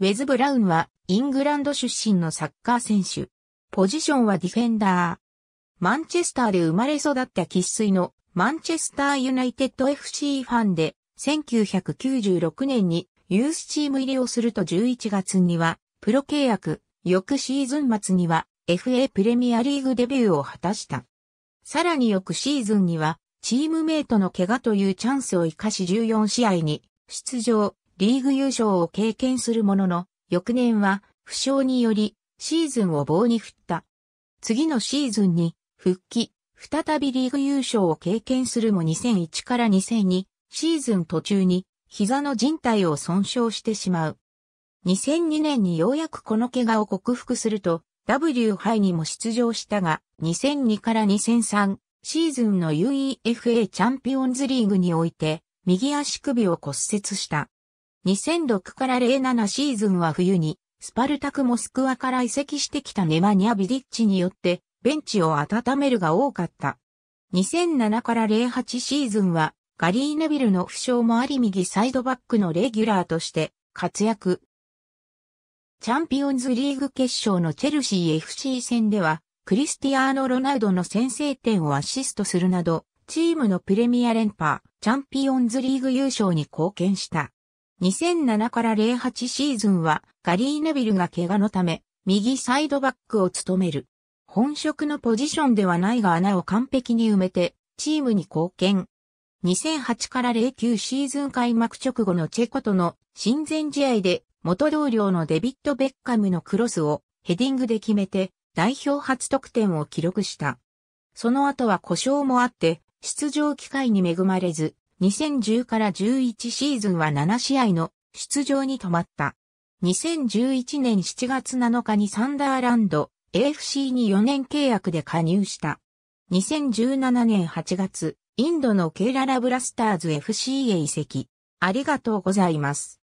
ウェズ・ブラウンはイングランド出身のサッカー選手。ポジションはディフェンダー。マンチェスターで生まれ育った喫水のマンチェスターユナイテッド FC ファンで1996年にユースチーム入りをすると11月にはプロ契約、翌シーズン末には FA プレミアリーグデビューを果たした。さらに翌シーズンにはチームメイトの怪我というチャンスを生かし14試合に出場、リーグ優勝を経験するものの、翌年は負傷によりシーズンを棒に振った。次のシーズンに復帰、再びリーグ優勝を経験するも2001から2002シーズン途中に膝の靭帯を損傷してしまう。2002年にようやくこの怪我を克服すると、W 杯にも出場したが、2002から2003シーズンの UEFA チャンピオンズリーグにおいて、右足首を骨折した。2006から07シーズンは冬に、スパルタクモスクワから移籍してきたネマニア・ビディッチによって、ベンチを温めるが多かった。2007から08シーズンは、ガリー・ネビルの負傷もあり右サイドバックのレギュラーとして活躍。チャンピオンズリーグ決勝のチェルシー FC 戦では、クリスティアーノ・ロナウドの先制点をアシストするなど、チームのプレミア連覇、チャンピオンズリーグ優勝に貢献した。2007から08シーズンはガリー・ネビルが怪我のため、右サイドバックを務める。本職のポジションではないが穴を完璧に埋めて、チームに貢献。2008から09シーズン開幕直後のチェコとの親善試合で、元同僚のデビット・ベッカムのクロスをヘディングで決めて、代表初得点を記録した。その後は故障もあって、出場機会に恵まれず、2010から11シーズンは7試合の出場に止まった。2011年7月7日にサンダーランド AFC に4年契約で加入した。2017年8月、インドのケーララブラスターズ FC へ移籍。ありがとうございます。